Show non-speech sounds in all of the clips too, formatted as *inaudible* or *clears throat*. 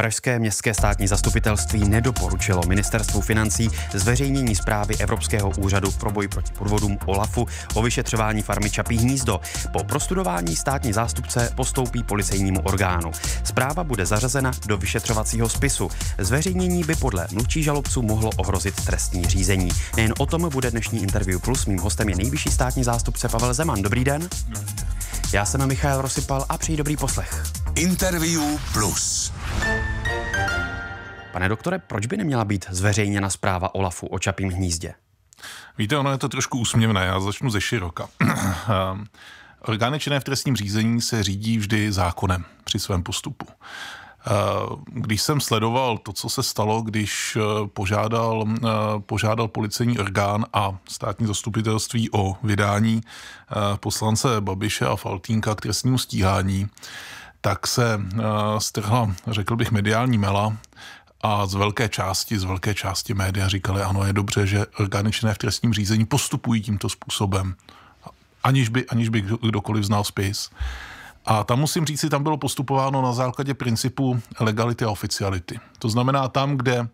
Pražské městské státní zastupitelství nedoporučilo ministerstvu financí zveřejnění zprávy Evropského úřadu pro boj proti podvodům OLAFu o vyšetřování farmy Čapí hnízdo. Po prostudování státní zástupce postoupí policejnímu orgánu. Zpráva bude zařazena do vyšetřovacího spisu. Zveřejnění by podle mluvčí žalobců mohlo ohrozit trestní řízení. Nejen o tom bude dnešní interview plus. Mým hostem je nejvyšší státní zástupce Pavel Zeman. Dobrý den. Já jsem Michal Rosypal a přeji dobrý poslech. Interview plus. Pane doktore, proč by neměla být zveřejněna zpráva Olafu o Čapím hnízdě? Víte, ono je to trošku úsměvné, já začnu ze široka. *clears throat* Orgány činné v trestním řízení se řídí vždy zákonem při svém postupu. Eh, když jsem sledoval to, co se stalo, když eh, požádal, eh, požádal policejní orgán a státní zastupitelství o vydání poslance Babiše a Faltínka k trestnímu stíhání, tak se eh, strhla, řekl bych, mediální mela a z velké části, z velké části média říkali, ano, je dobře, že orgány činné v trestním řízení postupují tímto způsobem, aniž by, aniž by kdokoliv znal spis. A tam musím říct, tam bylo postupováno na základě principu legality a oficiality. To znamená tam, kde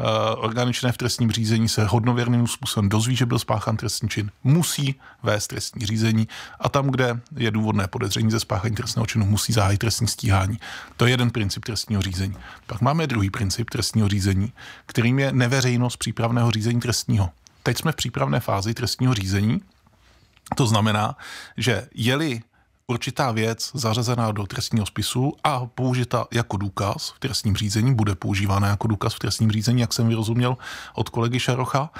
Eh, orgány činné v trestním řízení se hodnověrným způsobem dozví, že byl spáchán trestní čin, musí vést trestní řízení a tam, kde je důvodné podezření ze spáchání trestného činu, musí zahájit trestní stíhání. To je jeden princip trestního řízení. Pak máme druhý princip trestního řízení, kterým je neveřejnost přípravného řízení trestního. Teď jsme v přípravné fázi trestního řízení. To znamená, že je-li určitá věc zařazená do trestního spisu a použita jako důkaz v trestním řízení, bude používána jako důkaz v trestním řízení, jak jsem vyrozuměl od kolegy Šarocha,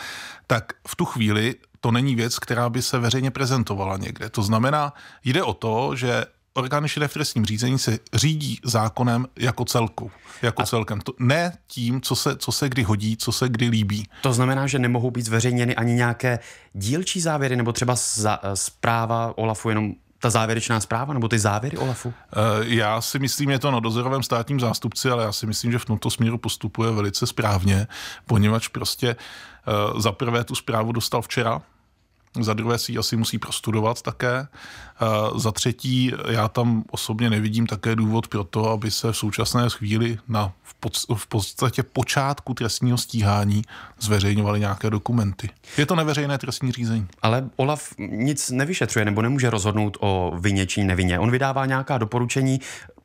tak v tu chvíli to není věc, která by se veřejně prezentovala někde. To znamená, jde o to, že orgány šedé v trestním řízení se řídí zákonem jako celku. Jako a celkem. To, ne tím, co se, co se kdy hodí, co se kdy líbí. To znamená, že nemohou být zveřejněny ani nějaké dílčí závěry, nebo třeba za, zpráva Olafu jenom ta závěrečná zpráva nebo ty závěry Olafu? Eh, já si myslím, je to na dozorovém státním zástupci, ale já si myslím, že v tomto směru postupuje velice správně, poněvadž prostě eh, za prvé tu zprávu dostal včera, za druhé si ji asi musí prostudovat také. Za třetí, já tam osobně nevidím také důvod pro to, aby se v současné chvíli na v podstatě počátku trestního stíhání zveřejňovaly nějaké dokumenty. Je to neveřejné trestní řízení. Ale Olaf nic nevyšetřuje nebo nemůže rozhodnout o vině či nevině. On vydává nějaká doporučení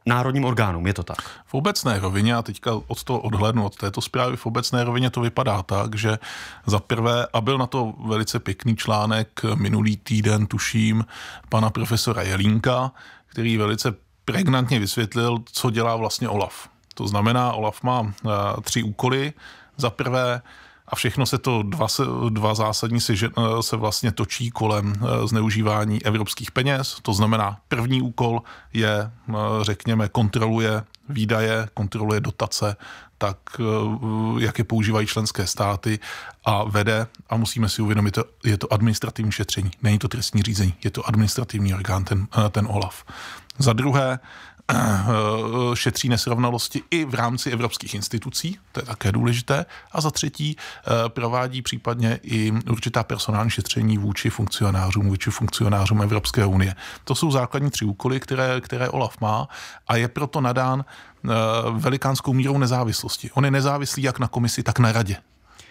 národním orgánům, je to tak? V obecné rovině, a teďka od toho odhlednu, od této zprávy, v obecné rovině to vypadá tak, že za prvé, a byl na to velice pěkný článek minulý týden, tuším, pana profesora Jelínka, který velice pregnantně vysvětlil, co dělá vlastně OLAF. To znamená, OLAF má eh, tři úkoly. Za prvé, a všechno se to, dva, dva zásadní si, že eh, se vlastně točí kolem eh, zneužívání evropských peněz. To znamená, první úkol je, eh, řekněme, kontroluje výdaje, kontroluje dotace, tak jak je používají členské státy a vede, a musíme si uvědomit, je to administrativní šetření, není to trestní řízení, je to administrativní orgán, ten, ten OLAF. Za druhé, *clears throat* šetří nesrovnalosti i v rámci evropských institucí, to je také důležité, a za třetí eh, provádí případně i určitá personální šetření vůči funkcionářům, vůči funkcionářům Evropské unie. To jsou základní tři úkoly, které, které OLAF má a je proto nadán eh, velikánskou mírou nezávislosti. On je nezávislý jak na komisi, tak na radě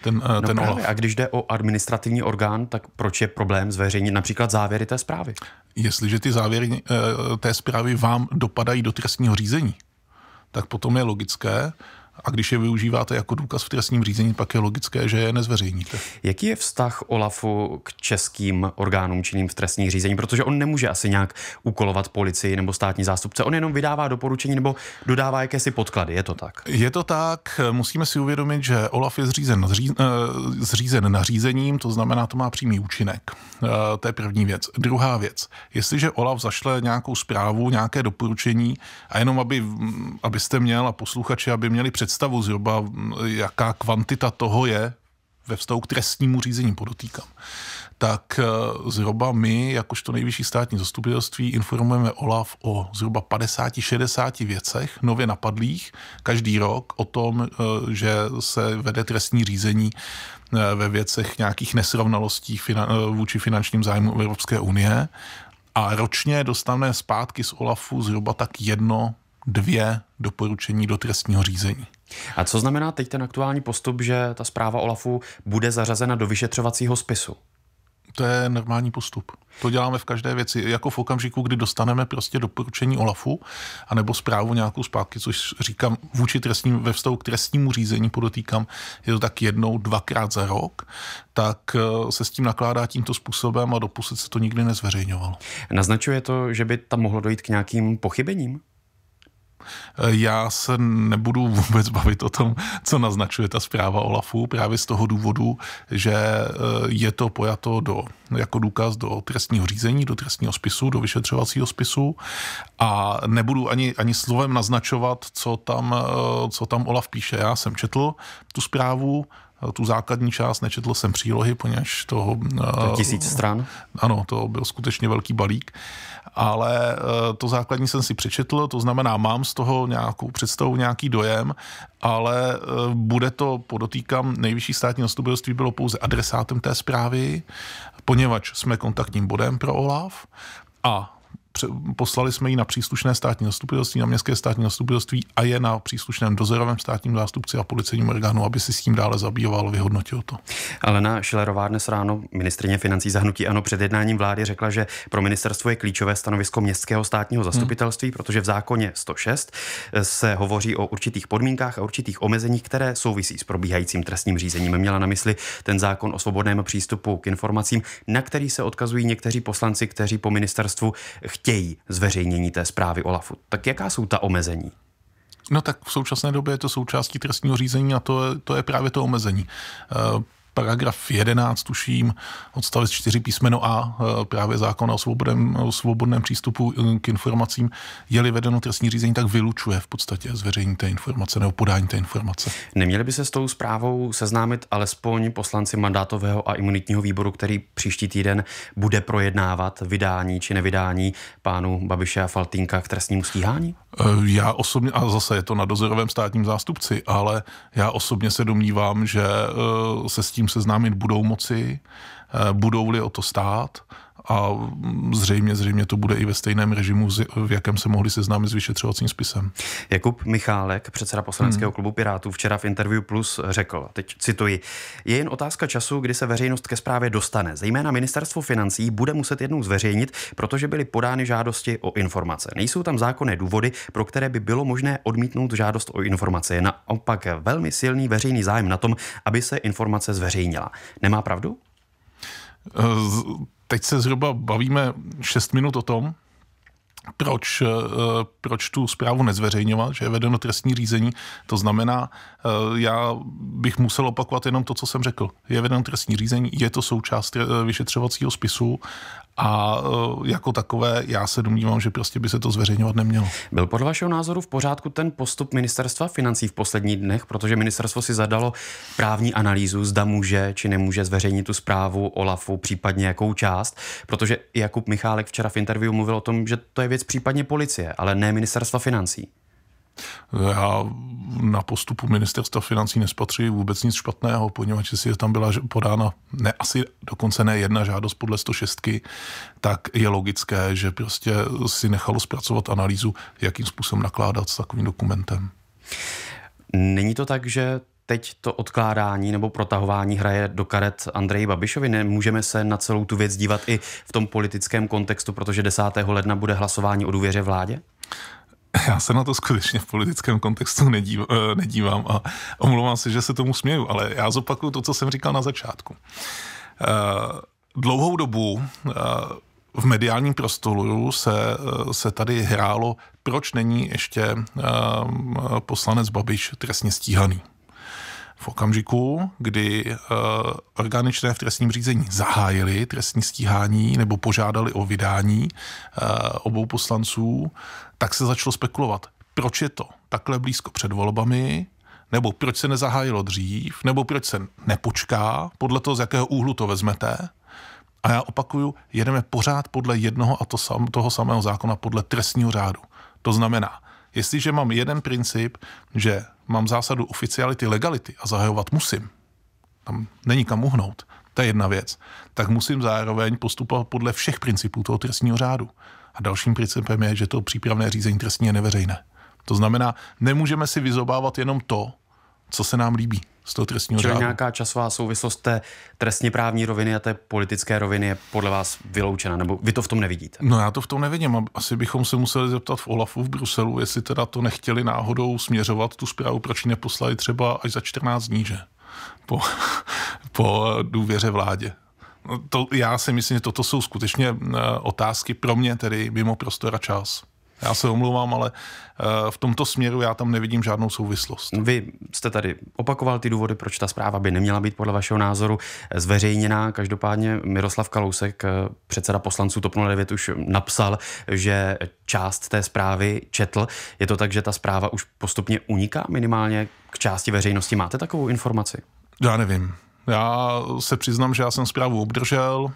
ten, uh, no ten právě. OLAF. A když jde o administrativní orgán, tak proč je problém zveřejnit například závěry té zprávy? Jestliže ty závěry uh, té zprávy vám dopadají do trestního řízení, tak potom je logické, a když je využíváte jako důkaz v trestním řízení, pak je logické, že je nezveřejníte. Jaký je vztah Olafu k českým orgánům činným v trestních řízení? Protože on nemůže asi nějak úkolovat policii nebo státní zástupce, on jenom vydává doporučení nebo dodává jakési podklady, je to tak? Je to tak, musíme si uvědomit, že Olaf je zřízen, eh, zřízen nařízením, to znamená, to má přímý účinek. Eh, to je první věc. Druhá věc, jestliže Olaf zašle nějakou zprávu, nějaké doporučení a jenom aby, mm, abyste měl a posluchači, aby měli před představu zhruba, jaká kvantita toho je ve vztahu k trestnímu řízení, podotýkám, tak e, zhruba my, jakožto nejvyšší státní zastupitelství, informujeme OLAF o zhruba 50-60 věcech nově napadlých každý rok o tom, e, že se vede trestní řízení e, ve věcech nějakých nesrovnalostí vůči finančním zájmu Evropské unie. A ročně dostaneme zpátky z OLAFu zhruba tak jedno dvě doporučení do trestního řízení. A co znamená teď ten aktuální postup, že ta zpráva OLAFu bude zařazena do vyšetřovacího spisu? To je normální postup. To děláme v každé věci. Jako v okamžiku, kdy dostaneme prostě doporučení OLAFu, anebo zprávu nějakou zpátky, což říkám vůči trestním, ve vztahu k trestnímu řízení, podotýkám, je to tak jednou, dvakrát za rok, tak eh, se s tím nakládá tímto způsobem a doposud se to nikdy nezveřejňovalo. Naznačuje to, že by tam mohlo dojít k nějakým pochybením? Eh, já se nebudu vůbec bavit o tom, co naznačuje ta zpráva Olafu, právě z toho důvodu, že eh, je to pojato do, jako důkaz do trestního řízení, do trestního spisu, do vyšetřovacího spisu a nebudu ani, ani slovem naznačovat, co tam, eh, co tam Olaf píše. Já jsem četl tu zprávu, tu základní část, nečetl jsem přílohy, poněž toho... To eh, tisíc stran? Ano, to byl skutečně velký balík, ale eh, to základní jsem si přečetl, to znamená, mám z toho nějakou představu, nějaký dojem, ale eh, bude to, podotýkám, nejvyšší státní zastupitelství bylo pouze adresátem té zprávy, poněvadž jsme kontaktním bodem pro OLAF, a poslali jsme ji na příslušné státní zastupitelství, na městské státní zastupitelství a je na příslušném dozorovém státním zástupci a policejním orgánu, aby si s tím dále zabýval, vyhodnotil to. Alena Šilerová dnes ráno, ministrině financí zahnutí Ano, před jednáním vlády řekla, že pro ministerstvo je klíčové stanovisko městského státního hmm. zastupitelství, hmm. protože v zákoně 106 se hovoří o určitých podmínkách a určitých omezeních, které souvisí s probíhajícím trestním řízením. Měla na mysli ten zákon o svobodném přístupu k informacím, na který se odkazují někteří poslanci, kteří po ministerstvu chtějí chtějí zveřejnění té zprávy OLAFu. Tak jaká jsou ta omezení? No tak v současné době je to součástí trestního řízení a to je, to je právě to omezení. Eh, paragraf 11, tuším, odstavec 4 písmeno A eh, právě zákona o svobodném, o svobodném přístupu eh, k informacím, je-li vedeno trestní řízení, tak vylučuje v podstatě zveřejnění té informace nebo podání té informace. Neměli by se s tou zprávou seznámit alespoň poslanci mandátového a imunitního výboru, který příští týden bude projednávat vydání či nevydání pánu Babiše a Faltínka k trestnímu stíhání? Eh, já osobně, a zase je to na dozorovém státním zástupci, ale já osobně se domnívám, že se s tím tím seznámit budou moci, eh, budou-li o to stát a zřejmě, zřejmě to bude i ve stejném režimu, v jakém se mohli seznámit s vyšetřovacím spisem. Jakub Michálek, předseda poslaneckého hmm. klubu Pirátů, včera v interview Plus řekl, teď cituji, je jen otázka času, kdy se veřejnost ke zprávě dostane. Zejména ministerstvo financí bude muset jednou zveřejnit, protože byly podány žádosti o informace. Nejsou tam zákonné důvody, pro které by bylo možné odmítnout žádost o informace. Je naopak velmi silný veřejný zájem na tom, aby se informace zveřejnila. Nemá pravdu? Eh, teď se zhruba bavíme 6 minut o tom, proč, eh, proč tu zprávu nezveřejňovat, že je vedeno trestní řízení. To znamená, eh, já bych musel opakovat jenom to, co jsem řekl. Je vedeno trestní řízení, je to součást eh, vyšetřovacího spisu a eh, jako takové, já se domnívám, že prostě by se to zveřejňovat nemělo. Byl podle vašeho názoru v pořádku ten postup ministerstva financí v posledních dnech, protože ministerstvo si zadalo právní analýzu, zda může či nemůže zveřejnit tu zprávu OLAFu, případně jakou část, protože Jakub Michálek včera v interview mluvil o tom, že to je věc případně policie, ale ne ministerstva financí. Já na postupu ministerstva financí nespatřuji vůbec nic špatného, poněvadž si je tam byla podána ne asi dokonce ne jedna žádost podle 106, tak je logické, že prostě si nechalo zpracovat analýzu, jakým způsobem nakládat s takovým dokumentem. Není to tak, že teď to odkládání nebo protahování hraje do karet Andreji Babišovi. Nemůžeme se na celou tu věc dívat i v tom politickém kontextu, protože 10. ledna bude hlasování o důvěře vládě? *laughs* já se na to skutečně v politickém kontextu nedívám, eh, nedívám a omlouvám se, že se tomu směju, ale já zopakuju to, co jsem říkal na začátku. Eh, dlouhou dobu eh, v mediálním prostoru se, se tady hrálo, proč není ještě poslanec Babiš trestně stíhaný v okamžiku, kdy eh, orgány činné v trestním řízení zahájili trestní stíhání nebo požádali o vydání eh, obou poslanců, tak se začalo spekulovat, proč je to takhle blízko před volbami, nebo proč se nezahájilo dřív, nebo proč se nepočká, podle toho, z jakého úhlu to vezmete. A já opakuju, jedeme pořád podle jednoho a to sam, toho samého zákona, podle trestního řádu. To znamená, Jestliže mám jeden princip, že mám zásadu oficiality, legality a zahajovat musím, tam není kam uhnout, to je jedna věc, tak musím zároveň postupovat podle všech principů toho trestního řádu. A dalším principem je, že to přípravné řízení trestní je neveřejné. To znamená, nemůžeme si vyzobávat jenom to, co se nám líbí z toho trestního Čili řádu. nějaká časová souvislost té trestně právní roviny a té politické roviny je podle vás vyloučena, nebo vy to v tom nevidíte? No já to v tom nevidím. Asi bychom se museli zeptat v Olafu v Bruselu, jestli teda to nechtěli náhodou směřovat tu zprávu, proč ji neposlali třeba až za 14 dní, že? Po, po důvěře vládě no, to, já si myslím, že toto jsou skutečně eh, otázky pro mě, tedy mimo prostor a čas. Já se omlouvám, ale eh, v tomto směru já tam nevidím žádnou souvislost. Vy jste tady opakoval ty důvody, proč ta zpráva by neměla být podle vašeho názoru eh, zveřejněná. Každopádně Miroslav Kalousek, eh, předseda poslanců TOP 09, už napsal, že část té zprávy četl. Je to tak, že ta zpráva už postupně uniká minimálně k části veřejnosti. Máte takovou informaci? Já nevím. Já se přiznám, že já jsem zprávu obdržel,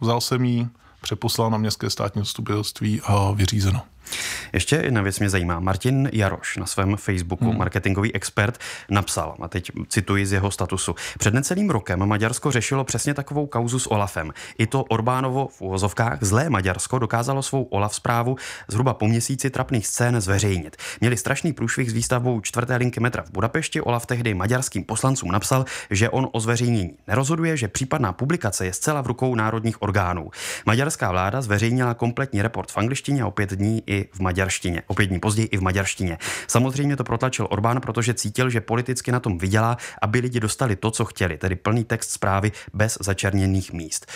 vzal jsem ji, přeposlal na městské státní zastupitelství a vyřízeno. Ještě jedna věc mě zajímá. Martin Jaroš na svém Facebooku, hmm. marketingový expert, napsal, a teď cituji z jeho statusu. Před necelým rokem Maďarsko řešilo přesně takovou kauzu s Olafem. I to Orbánovo v úvozovkách zlé Maďarsko dokázalo svou Olaf zprávu zhruba po měsíci trapných scén zveřejnit. Měli strašný průšvih s výstavbou čtvrté linky metra v Budapešti. Olaf tehdy maďarským poslancům napsal, že on o zveřejnění nerozhoduje, že případná publikace je zcela v rukou národních orgánů. Maďarská vláda zveřejnila kompletní report v angličtině a o pět dní i i v maďarštině. O pět dní později i v maďarštině. Samozřejmě to protlačil Orbán, protože cítil, že politicky na tom vydělá, aby lidi dostali to, co chtěli, tedy plný text zprávy bez začerněných míst.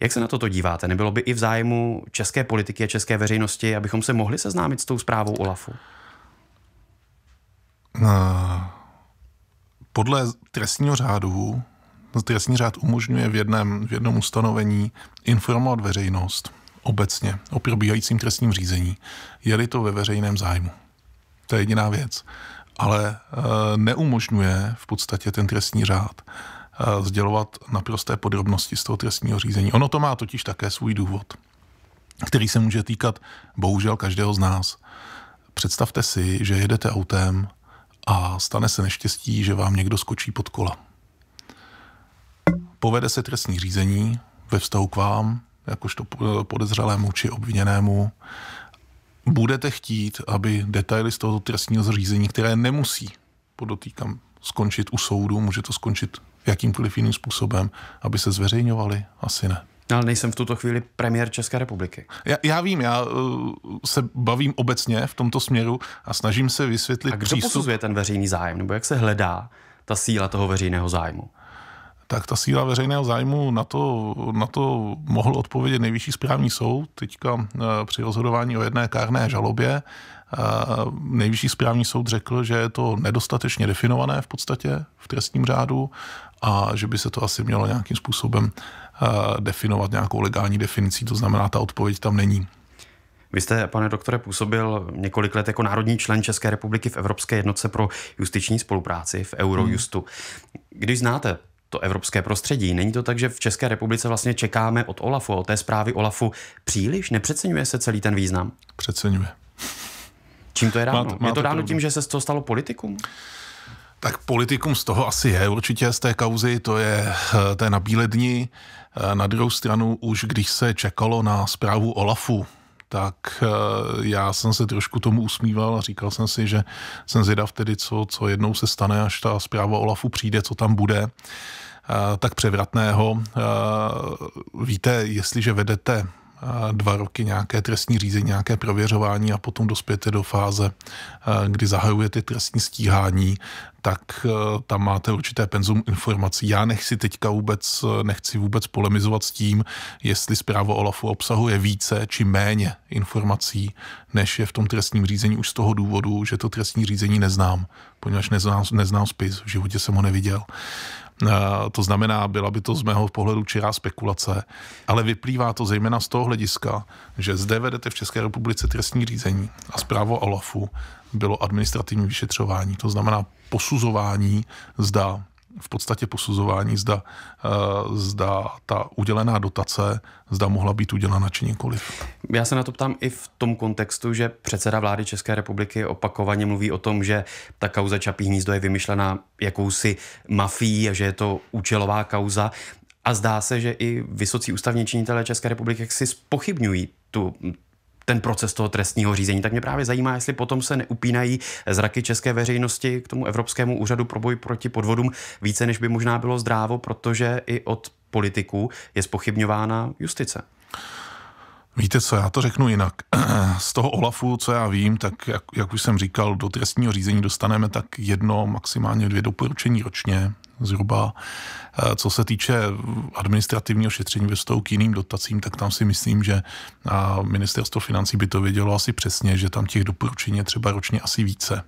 Jak se na toto díváte? Nebylo by i v zájmu české politiky a české veřejnosti, abychom se mohli seznámit s tou zprávou OLAFu? Podle trestního řádu, trestní řád umožňuje v, jedném, v jednom ustanovení informovat veřejnost obecně o probíhajícím trestním řízení, je-li to ve veřejném zájmu. To je jediná věc. Ale eh, neumožňuje v podstatě ten trestní řád eh, sdělovat naprosté podrobnosti z toho trestního řízení. Ono to má totiž také svůj důvod, který se může týkat bohužel každého z nás. Představte si, že jedete autem a stane se neštěstí, že vám někdo skočí pod kola. Povede se trestní řízení ve vztahu k vám, jakožto podezřelému či obviněnému, budete chtít, aby detaily z tohoto trestního zřízení, které nemusí, podotýkám, skončit u soudu, může to skončit jakýmkoliv jiným způsobem, aby se zveřejňovaly? Asi ne. No, ale nejsem v tuto chvíli premiér České republiky. Já, já vím, já uh, se bavím obecně v tomto směru a snažím se vysvětlit. A kdo přístup... posuzuje ten veřejný zájem, nebo jak se hledá ta síla toho veřejného zájmu? tak ta síla veřejného zájmu na to, na to mohl odpovědět nejvyšší správní soud teďka eh, při rozhodování o jedné kárné žalobě. Eh, nejvyšší správní soud řekl, že je to nedostatečně definované v podstatě v trestním řádu a že by se to asi mělo nějakým způsobem eh, definovat nějakou legální definicí, to znamená, ta odpověď tam není. Vy jste, pane doktore, působil několik let jako národní člen České republiky v Evropské jednotce pro justiční spolupráci v Eurojustu. Hmm. Když znáte to evropské prostředí. Není to tak, že v České republice vlastně čekáme od OLAFu, od té zprávy OLAFu příliš? Nepřeceňuje se celý ten význam? Přeceňuje. Čím to je dáno? Máte, máte je to dáno tím, že se z toho stalo politikum? Tak politikum z toho asi je, určitě z té kauzy, to je, eh, je na bílé dni. Eh, na druhou stranu, už když se čekalo na zprávu OLAFu, tak eh, já jsem se trošku tomu usmíval a říkal jsem si, že jsem zvědav tedy, co, co jednou se stane, až ta zpráva OLAFu přijde, co tam bude. Eh, tak převratného. Eh, víte, jestliže vedete eh, dva roky nějaké trestní řízení, nějaké prověřování a potom dospějete do fáze, kdy zahajujete trestní stíhání, tak tam máte určité penzum informací. Já nechci teďka vůbec, nechci vůbec polemizovat s tím, jestli zpráva OLAFu obsahuje více či méně informací, než je v tom trestním řízení už z toho důvodu, že to trestní řízení neznám, poněvadž neznám, neznám spis, v životě jsem ho neviděl. Eh, to znamená, byla by to z mého pohledu čirá spekulace, ale vyplývá to zejména z toho hlediska, že zde vedete v České republice trestní řízení a zprávo OLAFu bylo administrativní vyšetřování, to znamená posuzování, zda v podstatě posuzování, zda, eh, zda ta udělená dotace, zda mohla být udělena či nikoliv. Já se na to ptám i v tom kontextu, že předseda vlády České republiky opakovaně mluví o tom, že ta kauza Čapí hnízdo je vymyšlená jakousi mafií a že je to účelová kauza. A zdá se, že i vysocí ústavní činitelé České republiky jaksi spochybňují tu, ten proces toho trestního řízení. Tak mě právě zajímá, jestli potom se neupínají zraky české veřejnosti k tomu Evropskému úřadu pro boj proti podvodům více, než by možná bylo zdrávo, protože i od politiků je spochybňována justice. Víte co, já to řeknu jinak. *clears throat* Z toho OLAFu, co já vím, tak jak, jak už jsem říkal, do trestního řízení dostaneme tak jedno, maximálně dvě doporučení ročně zhruba. Eh, co se týče administrativního šetření ve k jiným dotacím, tak tam si myslím, že ministerstvo financí by to vědělo asi přesně, že tam těch doporučení je třeba ročně asi více.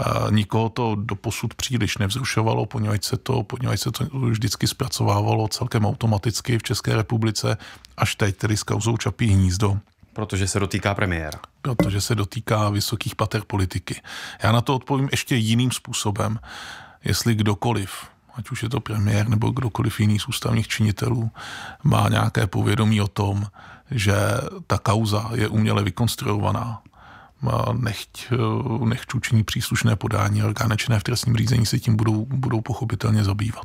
Eh, nikoho to doposud příliš nevzrušovalo, poněvadž se to, poněvadž se to vždycky zpracovávalo celkem automaticky v České republice, až teď tedy s kauzou Čapí hnízdo. Protože se dotýká premiéra. Protože se dotýká vysokých pater politiky. Já na to odpovím ještě jiným způsobem. Jestli kdokoliv ať už je to premiér nebo kdokoliv jiný z ústavních činitelů, má nějaké povědomí o tom, že ta kauza je uměle vykonstruovaná, nechť, eh, nechť učiní příslušné podání orgány v trestním řízení se tím budou, budou pochopitelně zabývat.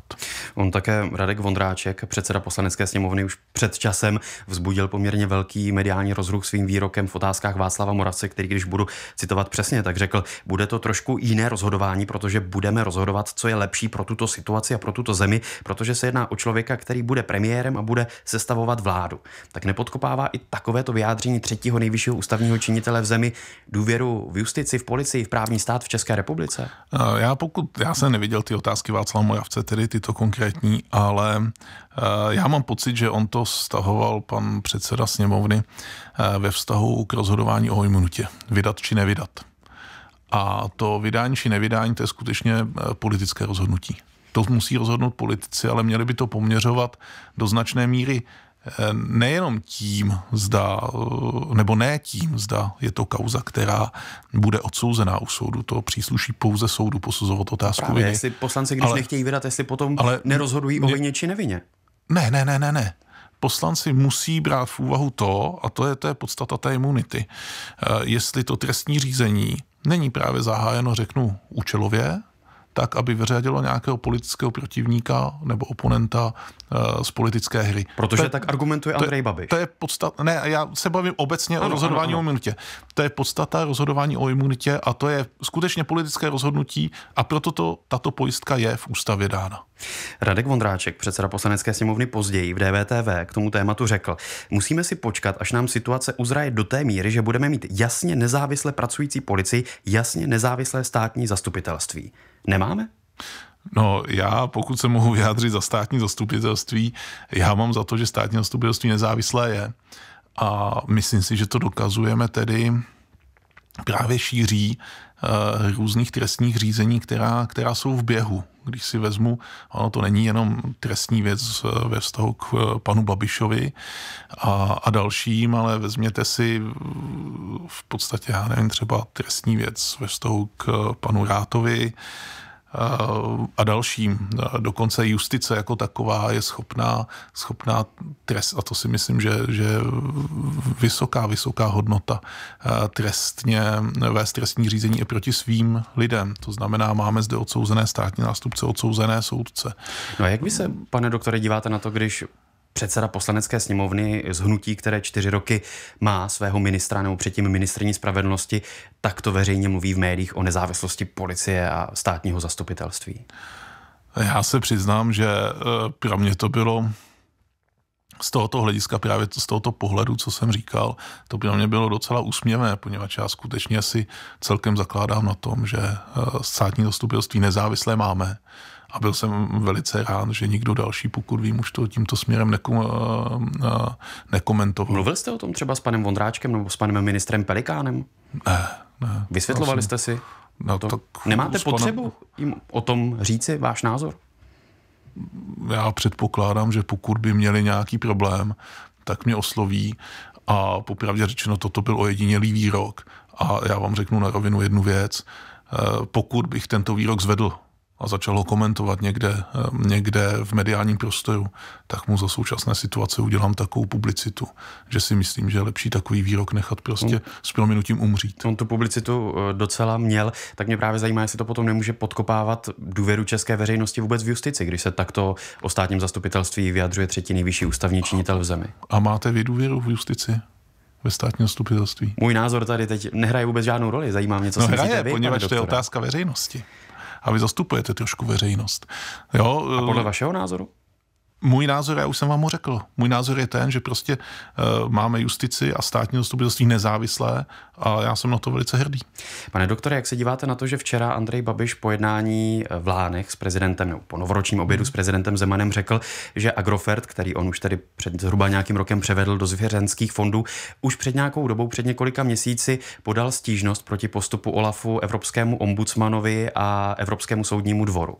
On také Radek Vondráček, předseda poslanecké sněmovny, už před časem vzbudil poměrně velký mediální rozruch svým výrokem v otázkách Václava Moravce, který, když budu citovat přesně, tak řekl, bude to trošku jiné rozhodování, protože budeme rozhodovat, co je lepší pro tuto situaci a pro tuto zemi, protože se jedná o člověka, který bude premiérem a bude sestavovat vládu. Tak nepodkopává i takovéto vyjádření třetího nejvyššího ústavního činitele v zemi důvěru v justici, v policii, v právní stát v České republice? Eh, já pokud, já jsem neviděl ty otázky Václava Mojavce, tedy tyto konkrétní, ale eh, já mám pocit, že on to stahoval pan předseda sněmovny eh, ve vztahu k rozhodování o imunitě. Vydat či nevydat. A to vydání či nevydání, to je skutečně politické rozhodnutí. To musí rozhodnout politici, ale měli by to poměřovat do značné míry nejenom tím zda, nebo ne tím zda je to kauza, která bude odsouzená u soudu, to přísluší pouze soudu posuzovat otázku Právě, jestli poslanci, když ale, nechtějí vydat, jestli potom ale, nerozhodují o vině či nevině. Ne, ne, ne, ne, ne poslanci musí brát v úvahu to, a to je, to je podstata té imunity, eh, jestli to trestní řízení není právě zahájeno, řeknu, účelově, tak, aby vyřadilo nějakého politického protivníka nebo oponenta eh, z politické hry. Protože to, tak argumentuje Andrej Babiš. To je, je podstata, ne, já se bavím obecně ano, o rozhodování ano, ano. o imunitě. To je podstata rozhodování o imunitě a to je skutečně politické rozhodnutí a proto to, tato pojistka je v ústavě dána. Radek Vondráček, předseda poslanecké sněmovny později v DVTV k tomu tématu řekl, musíme si počkat, až nám situace uzraje do té míry, že budeme mít jasně nezávisle pracující policii, jasně nezávislé státní zastupitelství nemáme? No já, pokud se mohu vyjádřit za státní zastupitelství, já mám za to, že státní zastupitelství nezávislé je. A myslím si, že to dokazujeme tedy právě šíří eh, různých trestních řízení, která, která jsou v běhu. Když si vezmu, ono to není jenom trestní věc eh, ve vztahu k eh, panu Babišovi a, a dalším, ale vezměte si v podstatě, já nevím, třeba trestní věc ve vztahu k panu Rátovi, a dalším. Dokonce justice jako taková je schopná, schopná trest, a to si myslím, že, že vysoká, vysoká hodnota trestně, vést trestní řízení i proti svým lidem. To znamená, máme zde odsouzené státní nástupce, odsouzené soudce. No a jak vy se, pane doktore, díváte na to, když předseda poslanecké sněmovny z hnutí, které čtyři roky má svého ministra nebo předtím ministrní spravedlnosti, tak to veřejně mluví v médiích o nezávislosti policie a státního zastupitelství? Já se přiznám, že e, pro mě to bylo z tohoto hlediska, právě z tohoto pohledu, co jsem říkal, to pro mě bylo docela úsměvné, poněvadž já skutečně si celkem zakládám na tom, že e, státní zastupitelství nezávislé máme, a byl jsem velice rád, že nikdo další, pokud vím, už to tímto směrem nekom, nekomentoval. Mluvil jste o tom třeba s panem Vondráčkem nebo s panem ministrem Pelikánem? Ne, ne. Vysvětlovali jsem... jste si? No, to? Tak Nemáte panem... potřebu jim o tom říci váš názor? Já předpokládám, že pokud by měli nějaký problém, tak mě osloví a popravdě řečeno toto byl ojedinělý výrok. A já vám řeknu na rovinu jednu věc. Eh, pokud bych tento výrok zvedl a začal ho komentovat někde, eh, někde v mediálním prostoru, tak mu za současné situace udělám takovou publicitu, že si myslím, že je lepší takový výrok nechat prostě hmm. s prominutím umřít. On tu publicitu eh, docela měl, tak mě právě zajímá, jestli to potom nemůže podkopávat důvěru české veřejnosti vůbec v justici, když se takto o státním zastupitelství vyjadřuje třetí nejvyšší ústavní činitel v zemi. A máte vy důvěru v justici? ve státním zastupitelství. Můj názor tady teď nehraje vůbec žádnou roli, zajímá mě, co no, se hraje, poněvadž to je otázka veřejnosti a vy zastupujete trošku veřejnost. Jo? A podle vašeho názoru? Můj názor, já už jsem vám ho řekl, můj názor je ten, že prostě uh, máme justici a státní zastupitelství nezávislé a já jsem na to velice hrdý. Pane doktore, jak se díváte na to, že včera Andrej Babiš po jednání eh, v Lánech s prezidentem, nebo po novoročním obědu s prezidentem Zemanem řekl, že Agrofert, který on už tedy před zhruba nějakým rokem převedl do zvěřenských fondů, už před nějakou dobou, před několika měsíci podal stížnost proti postupu Olafu, Evropskému ombudsmanovi a Evropskému soudnímu dvoru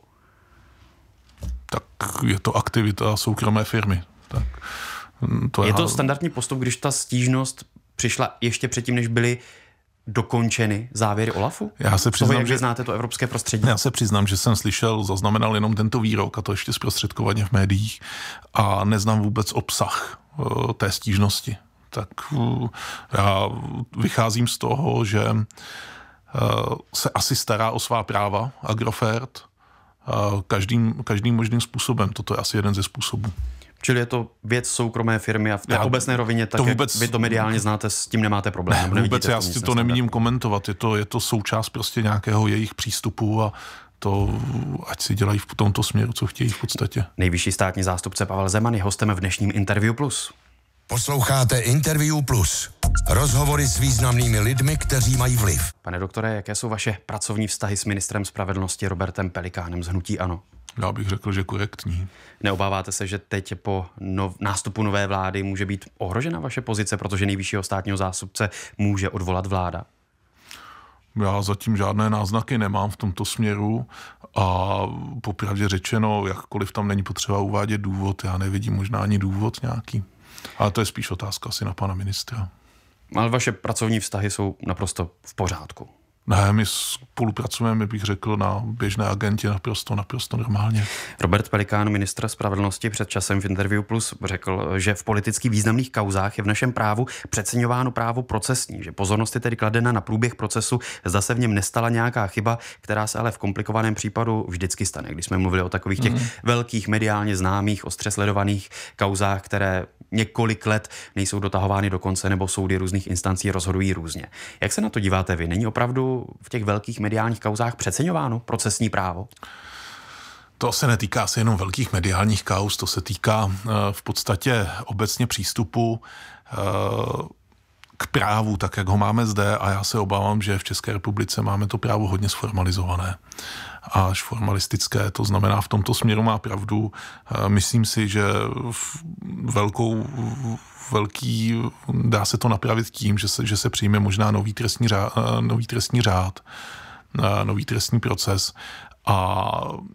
tak je to aktivita soukromé firmy. Tak mm, to je, je to standardní postup, když ta stížnost přišla ještě předtím, než byly dokončeny závěry Olafu? Já se přiznám, toho, že znáte to evropské prostředí. Já se přiznám, že jsem slyšel, zaznamenal jenom tento výrok a to ještě zprostředkovaně v médiích a neznám vůbec obsah eh, té stížnosti. Tak eh, já vycházím z toho, že eh, se asi stará o svá práva Agrofert, každým, každým možným způsobem. Toto je asi jeden ze způsobů. Čili je to věc soukromé firmy a v té já, obecné rovině, tak to vůbec, jak vy to mediálně znáte, s tím nemáte problém. Ne, vůbec já si to nemíním komentovat. Je to, je to součást prostě nějakého jejich přístupu a to ať si dělají v tomto směru, co chtějí v podstatě. Nejvyšší státní zástupce Pavel Zeman je hostem v dnešním Interview Plus. Posloucháte Interview Plus. Rozhovory s významnými lidmi, kteří mají vliv. Pane doktore, jaké jsou vaše pracovní vztahy s ministrem spravedlnosti Robertem Pelikánem z Hnutí Ano? Já no, bych řekl, že korektní. Neobáváte se, že teď po nov- nástupu nové vlády může být ohrožena vaše pozice, protože nejvyššího státního zástupce může odvolat vláda? Já zatím žádné náznaky nemám v tomto směru a popravdě řečeno, jakkoliv tam není potřeba uvádět důvod, já nevidím možná ani důvod nějaký. Ale to je spíš otázka asi na pana ministra. Ale vaše pracovní vztahy jsou naprosto v pořádku. Ne, my spolupracujeme, bych řekl, na běžné agentě naprosto, naprosto normálně. Robert Pelikán, ministr spravedlnosti, před časem v Interview Plus řekl, že v politicky významných kauzách je v našem právu přeceňováno právo procesní, že pozornost je tedy kladena na průběh procesu, zda se v něm nestala nějaká chyba, která se ale v komplikovaném případu vždycky stane. Když jsme mluvili o takových těch mm. velkých mediálně známých, ostře sledovaných kauzách, které několik let nejsou dotahovány do konce nebo soudy různých instancí rozhodují různě. Jak se na to díváte vy? Není opravdu v těch velkých mediálních kauzách přeceňováno procesní právo? To se netýká se jenom velkých mediálních kauz, to se týká eh, v podstatě obecně přístupu eh, k právu, tak jak ho máme zde a já se obávám, že v České republice máme to právo hodně sformalizované až formalistické, to znamená v tomto směru má pravdu. Eh, myslím si, že velkou, velký, dá se to napravit tím, že se, že se přijme možná nový trestní řád, eh, nový trestní řád eh, nový trestní proces a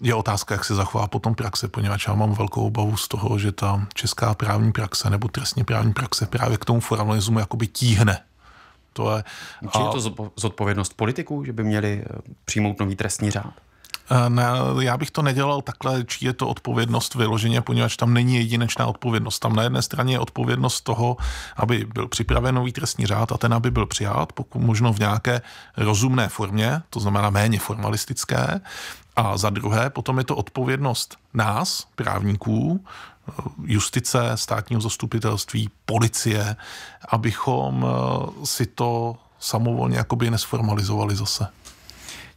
je otázka, jak se zachová potom praxe, poněvadž já mám velkou obavu z toho, že ta česká právní praxe nebo trestně právní praxe právě k tomu formalismu jakoby tíhne. To je, a... Či je to zodpovědnost politiků, že by měli eh, přijmout nový trestní řád? Eh, ne, já bych to nedělal takhle, či je to odpovědnost vyloženě, poněvadž tam není jedinečná odpovědnost. Tam na jedné straně je odpovědnost toho, aby byl připraven nový trestní řád a ten, aby byl přijat, pokud možno v nějaké rozumné formě, to znamená méně formalistické. A za druhé, potom je to odpovědnost nás, právníků, eh, justice, státního zastupitelství, policie, abychom eh, si to samovolně jakoby nesformalizovali zase.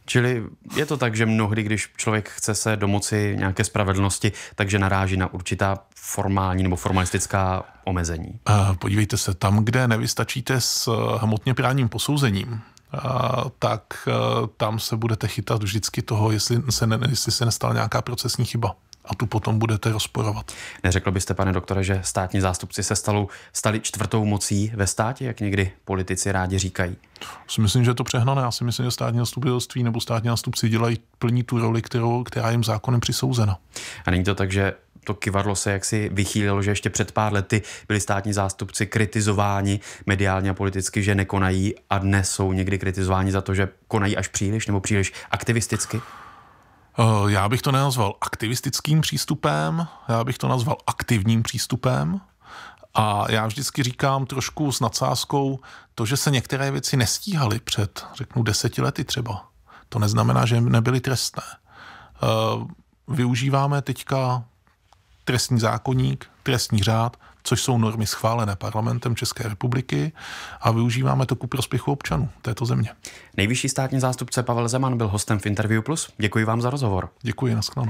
Čili je to tak, že mnohdy, když člověk chce se domoci nějaké spravedlnosti, takže naráží na určitá formální nebo formalistická omezení. Eh, podívejte se, tam, kde nevystačíte s eh, hmotně právním posouzením, eh, tak tam se budete chytat vždycky toho, jestli se, ne, jestli se nestala nějaká procesní chyba a tu potom budete rozporovat. Neřekl byste, pane doktore, že státní zástupci se stalou, stali čtvrtou mocí ve státě, jak někdy politici rádi říkají? si myslím, že je to přehnané. Já si myslím, že státní zastupitelství nebo státní zástupci dělají plní tu roli, kterou, která jim zákonem přisouzena. A není to tak, že to kivadlo se jaksi vychýlilo, že ještě před pár lety byli státní zástupci kritizováni mediálně a politicky, že nekonají a dnes jsou někdy kritizováni za to, že konají až příliš nebo příliš aktivisticky? Eh, já bych to nenazval aktivistickým přístupem, já bych to nazval aktivním přístupem. A já vždycky říkám trošku s nadsázkou, to, že se některé věci nestíhaly před, řeknu, deseti lety třeba, to neznamená, že nebyly trestné. Eh, využíváme teďka trestní zákonník, trestní řád což jsou normy schválené parlamentem České republiky a využíváme to ku prospěchu občanů této země. Nejvyšší státní zástupce Pavel Zeman byl hostem v Interview Plus. Děkuji vám za rozhovor. Děkuji, nashledanou.